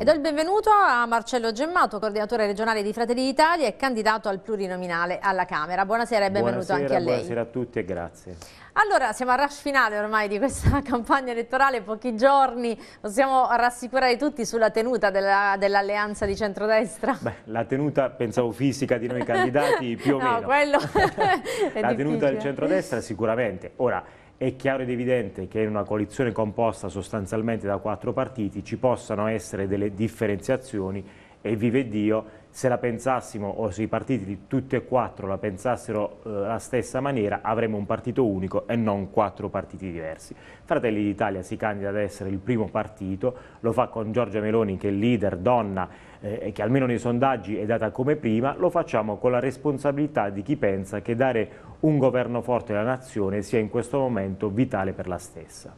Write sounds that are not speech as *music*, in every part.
E do il benvenuto a Marcello Gemmato, coordinatore regionale di Fratelli d'Italia e candidato al plurinominale alla Camera. Buonasera e benvenuto buonasera, anche a lei. Buonasera a tutti e grazie. Allora, siamo al rush finale ormai di questa *laughs* campagna elettorale, pochi giorni, possiamo rassicurare tutti sulla tenuta dell'alleanza dell di centrodestra? Beh, la tenuta, pensavo fisica di noi candidati, *laughs* più o no, meno. Quello *laughs* la tenuta difficile. del centrodestra sicuramente. Ora, è chiaro ed evidente che in una coalizione composta sostanzialmente da quattro partiti ci possano essere delle differenziazioni e vive Dio se la pensassimo o se i partiti di tutti e quattro la pensassero eh, la stessa maniera avremmo un partito unico e non quattro partiti diversi. Fratelli d'Italia si candida ad essere il primo partito, lo fa con Giorgia Meloni che è leader, donna, eh, che almeno nei sondaggi è data come prima, lo facciamo con la responsabilità di chi pensa che dare un governo forte alla nazione sia in questo momento vitale per la stessa.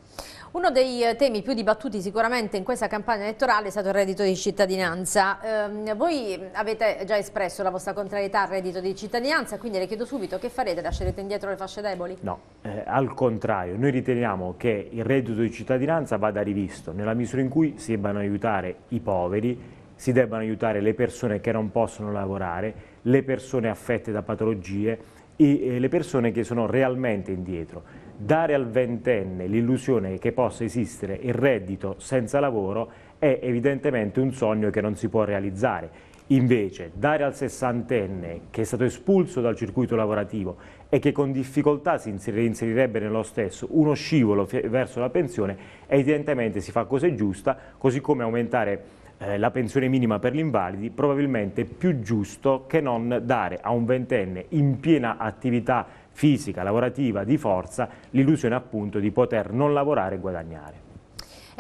Uno dei eh, temi più dibattuti sicuramente in questa campagna elettorale è stato il reddito di cittadinanza. Eh, voi avete già espresso la vostra contrarietà al reddito di cittadinanza, quindi le chiedo subito che farete? Lascerete indietro le fasce deboli? No, eh, al contrario, noi riteniamo che il reddito di cittadinanza vada rivisto nella misura in cui si debbano aiutare i poveri si debbano aiutare le persone che non possono lavorare, le persone affette da patologie e eh, le persone che sono realmente indietro. Dare al ventenne l'illusione che possa esistere il reddito senza lavoro è evidentemente un sogno che non si può realizzare. Invece, dare al sessantenne che è stato espulso dal circuito lavorativo e che con difficoltà si inserirebbe nello stesso uno scivolo verso la pensione, evidentemente si fa cosa giusta, così come aumentare eh, la pensione minima per gli invalidi, probabilmente più giusto che non dare a un ventenne in piena attività fisica, lavorativa, di forza, l'illusione appunto di poter non lavorare e guadagnare.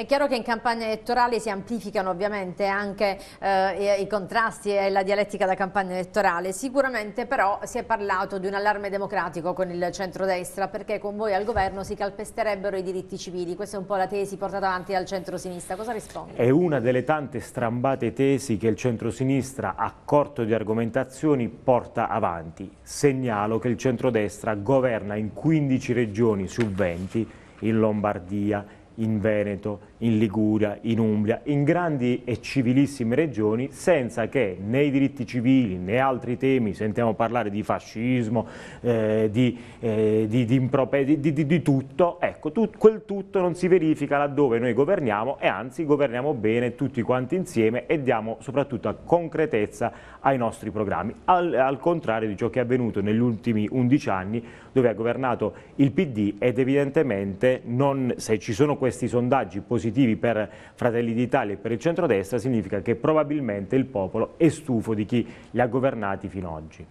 È chiaro che in campagna elettorale si amplificano ovviamente anche eh, i contrasti e la dialettica da campagna elettorale. Sicuramente però si è parlato di un allarme democratico con il centrodestra perché con voi al governo si calpesterebbero i diritti civili. Questa è un po' la tesi portata avanti dal centrosinistra. Cosa risponde? È una delle tante strambate tesi che il centrosinistra a corto di argomentazioni porta avanti. Segnalo che il centrodestra governa in 15 regioni su 20 in Lombardia in Veneto, in Liguria, in Umbria, in grandi e civilissime regioni, senza che né i diritti civili né altri temi, sentiamo parlare di fascismo, eh, di, eh, di, di, di, tutto, ecco, tu, quel tutto non si verifica laddove noi governiamo e anzi governiamo bene tutti quanti insieme e diamo soprattutto concretezza ai nostri programmi, al, al contrario di ciò che è avvenuto negli ultimi 11 anni dove ha governato il PD ed evidentemente non, se ci sono questi questi sondaggi positivi per Fratelli d'Italia e per il centrodestra significa che probabilmente il popolo è stufo di chi li ha governati fino ad oggi.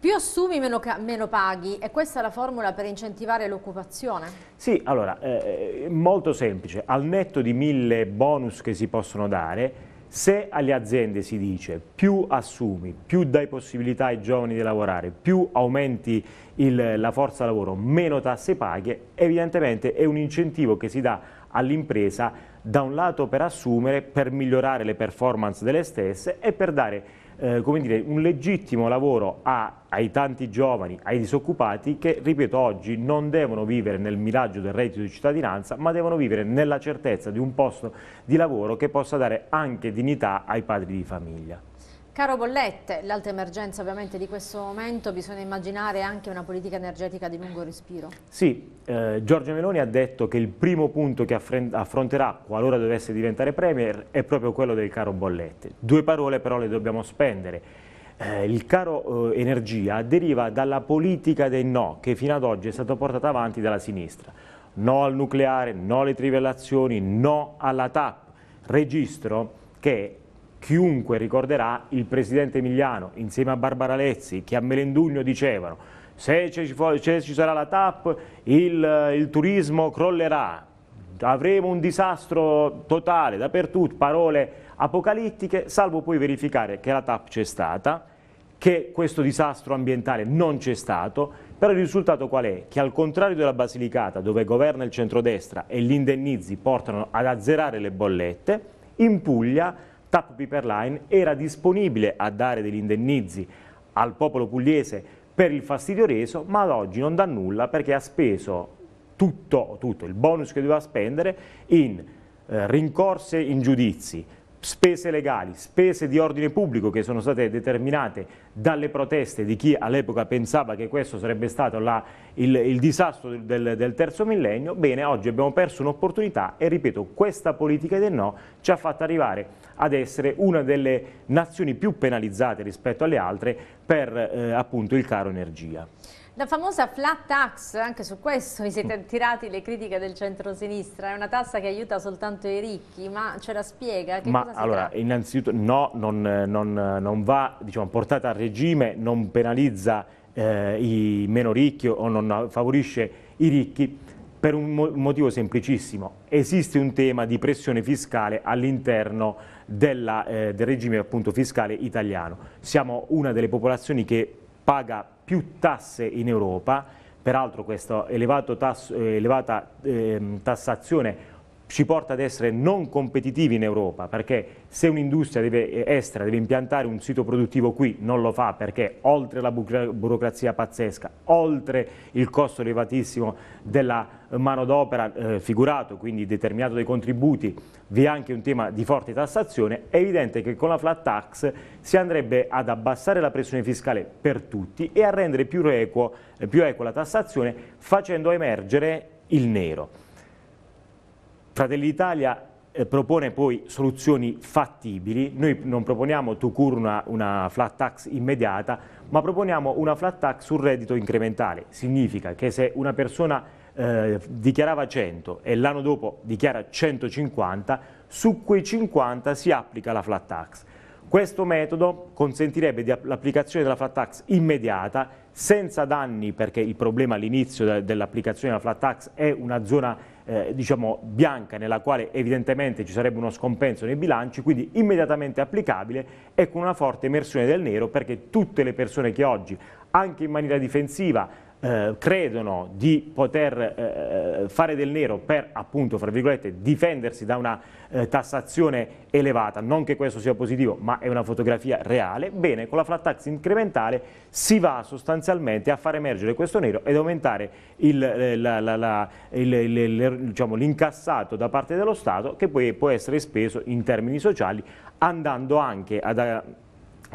Più assumi, meno, meno, paghi. E questa è la formula per incentivare l'occupazione? Sì, allora, eh, eh molto semplice. Al netto di mille bonus che si possono dare, se alle aziende si dice più assumi, più dai possibilità ai giovani di lavorare, più aumenti il, la forza lavoro, meno tasse paghe, evidentemente è un incentivo che si dà all'impresa da un lato per assumere, per migliorare le performance delle stesse e per dare eh, come dire, un legittimo lavoro a, ai tanti giovani, ai disoccupati che, ripeto, oggi non devono vivere nel miraggio del reddito di cittadinanza, ma devono vivere nella certezza di un posto di lavoro che possa dare anche dignità ai padri di famiglia. Caro Bollette, l'alta emergenza ovviamente di questo momento, bisogna immaginare anche una politica energetica di lungo respiro. Sì, eh, Giorgio Meloni ha detto che il primo punto che affronterà, qualora dovesse diventare Premier, è proprio quello del caro Bollette. Due parole però le dobbiamo spendere. Eh, il caro eh, energia deriva dalla politica dei no, che fino ad oggi è stata portata avanti dalla sinistra. No al nucleare, no alle trivellazioni, no alla TAP. Registro che chiunque ricorderà il presidente Emiliano insieme a Barbara Lezzi che a Melendugno dicevano se ci, sarà la TAP il, il turismo crollerà, avremo un disastro totale dappertutto, parole apocalittiche, salvo poi verificare che la TAP c'è stata, che questo disastro ambientale non c'è stato, però il risultato qual è? Che al contrario della Basilicata, dove governa il centrodestra e gli indennizi portano ad azzerare le bollette, in Puglia TAP Piper Line era disponibile a dare degli indennizi al popolo pugliese per il fastidio reso, ma ad oggi non dà nulla perché ha speso tutto, tutto il bonus che doveva spendere in eh, rincorse in giudizi, spese legali, spese di ordine pubblico che sono state determinate dalle proteste di chi all'epoca pensava che questo sarebbe stato la, il, il, disastro del, del, terzo millennio, bene, oggi abbiamo perso un'opportunità e ripeto, questa politica del no ci ha fatto arrivare ad essere una delle nazioni più penalizzate rispetto alle altre per eh, appunto il caro energia. La famosa flat tax, anche su questo vi siete mm. tirati le critiche del centro-sinistra, è una tassa che aiuta soltanto i ricchi, ma ce la spiega? Che ma allora, tratta? innanzitutto no, non, non, non va diciamo, portata a regime, non penalizza eh, i meno ricchi o non favorisce i ricchi per un motivo semplicissimo. Esiste un tema di pressione fiscale all'interno eh, del regime appunto, fiscale italiano. Siamo una delle popolazioni che paga più tasse in Europa, peraltro questa eh, elevata ehm, tassazione ci porta ad essere non competitivi in Europa, perché se un'industria eh, estera deve impiantare un sito produttivo qui, non lo fa perché oltre la burocrazia pazzesca, oltre il costo elevatissimo della manodopera eh, figurato, quindi determinato dai contributi, vi è anche un tema di forte tassazione, è evidente che con la flat tax si andrebbe ad abbassare la pressione fiscale per tutti e a rendere più, equo, eh, più equa la tassazione facendo emergere il nero. Fratelli d'Italia eh, propone poi soluzioni fattibili, noi non proponiamo to cure una, una flat tax immediata, ma proponiamo una flat tax sul reddito incrementale, significa che se una persona eh, dichiarava 100 e l'anno dopo dichiara 150, su quei 50 si applica la flat tax. Questo metodo consentirebbe l'applicazione della flat tax immediata, senza danni perché il problema all'inizio dell'applicazione della flat tax è una zona eh, diciamo, bianca nella quale evidentemente ci sarebbe uno scompenso nei bilanci, quindi immediatamente applicabile e con una forte emersione del nero perché tutte le persone che oggi, anche in maniera difensiva, eh, credono di poter eh, eh, fare del nero per appunto, fra virgolette, difendersi da una eh, tassazione elevata, non che questo sia positivo, ma è una fotografia reale, bene, con la flat tax incrementale si va sostanzialmente a far emergere questo nero ed aumentare eh, diciamo, l'incassato diciamo, da parte dello Stato che poi può essere speso in termini sociali andando anche ad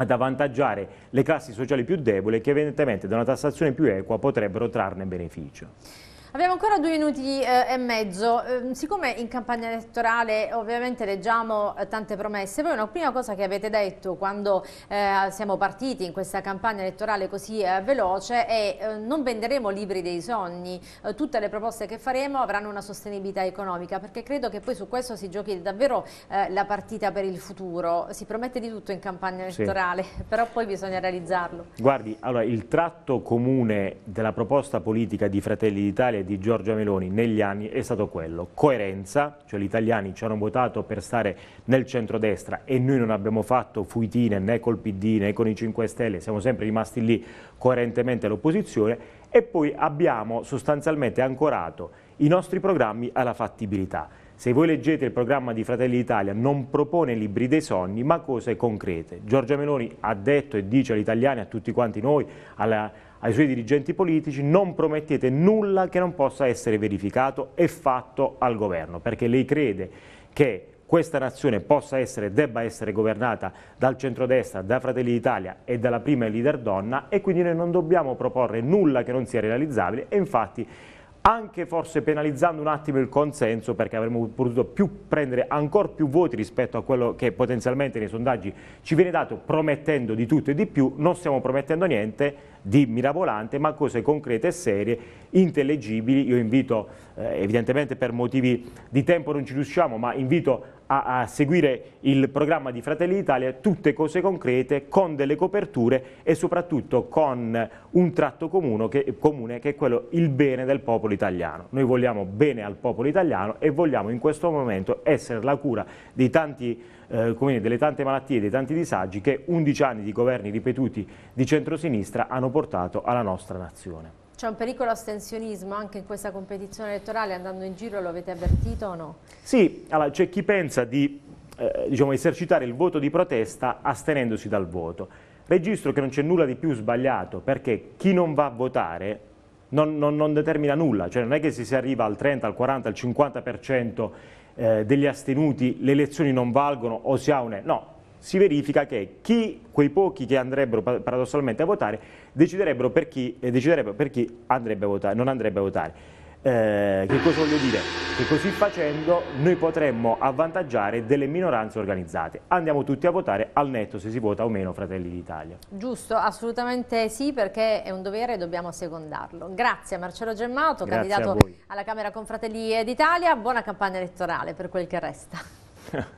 ad avvantaggiare le classi sociali più deboli che evidentemente da una tassazione più equa potrebbero trarne beneficio. Abbiamo ancora due minuti eh, e mezzo. Eh, siccome in campagna elettorale ovviamente leggiamo eh, tante promesse, poi una prima cosa che avete detto quando eh, siamo partiti in questa campagna elettorale così eh, veloce è eh, non venderemo libri dei sogni. tutte le proposte che faremo avranno una sostenibilità economica, perché credo che poi su questo si giochi davvero la partita per il futuro. Si promette di tutto in campagna elettorale, sì. *laughs* però poi bisogna realizzarlo. Guardi, allora il tratto comune della proposta politica di Fratelli d'Italia fondamentale di Giorgia Meloni negli anni è stato quello, coerenza, cioè gli italiani ci hanno votato per stare nel centrodestra e noi non abbiamo fatto fuitine né col PD né con i 5 Stelle, siamo sempre rimasti lì coerentemente all'opposizione e poi abbiamo sostanzialmente ancorato i nostri programmi alla fattibilità. Se voi leggete il programma di Fratelli d'Italia non propone libri dei sogni ma cose concrete. Giorgia Meloni ha detto e dice agli italiani, a tutti quanti noi, alla, ai suoi dirigenti politici non promettete nulla che non possa essere verificato e fatto al governo perché lei crede che questa nazione possa essere, debba essere governata dal centrodestra, da Fratelli d'Italia e dalla prima leader donna e quindi noi non dobbiamo proporre nulla che non sia realizzabile e infatti anche forse penalizzando un attimo il consenso perché avremmo potuto più prendere ancora più voti rispetto a quello che potenzialmente nei sondaggi ci viene dato promettendo di tutto e di più, non stiamo promettendo niente di mirabolante ma cose concrete e serie, intellegibili, io invito eh, evidentemente per motivi di tempo non ci riusciamo ma invito a, a seguire il programma di Fratelli d'Italia, tutte cose concrete con delle coperture e soprattutto con un tratto comune che, comune che è quello il bene del popolo italiano. Noi vogliamo bene al popolo italiano e vogliamo in questo momento essere la cura dei tanti eh, dire, delle tante malattie, dei tanti disagi che 11 anni di governi ripetuti di centrosinistra hanno portato alla nostra nazione. C'è un pericolo astensionismo anche in questa competizione elettorale, andando in giro lo avete avvertito o no? Sì, allora, c'è chi pensa di eh, diciamo, esercitare il voto di protesta astenendosi dal voto. Registro che non c'è nulla di più sbagliato, perché chi non va a votare non, non, non, determina nulla, cioè non è che se si arriva al 30, al 40, al 50% eh, degli astenuti le elezioni non valgono o si ha un... No, si verifica che chi, quei pochi che andrebbero paradossalmente a votare deciderebbero per chi, eh, deciderebbero per chi andrebbe a votare, non andrebbe a votare. Eh, che cosa voglio dire? Che così facendo noi potremmo avvantaggiare delle minoranze organizzate. Andiamo tutti a votare al netto se si vota o meno Fratelli d'Italia. Giusto, assolutamente sì perché è un dovere e dobbiamo secondarlo. Grazie a Marcello Gemmato, Grazie candidato alla Camera con Fratelli d'Italia. Buona campagna elettorale per quel che resta. *laughs*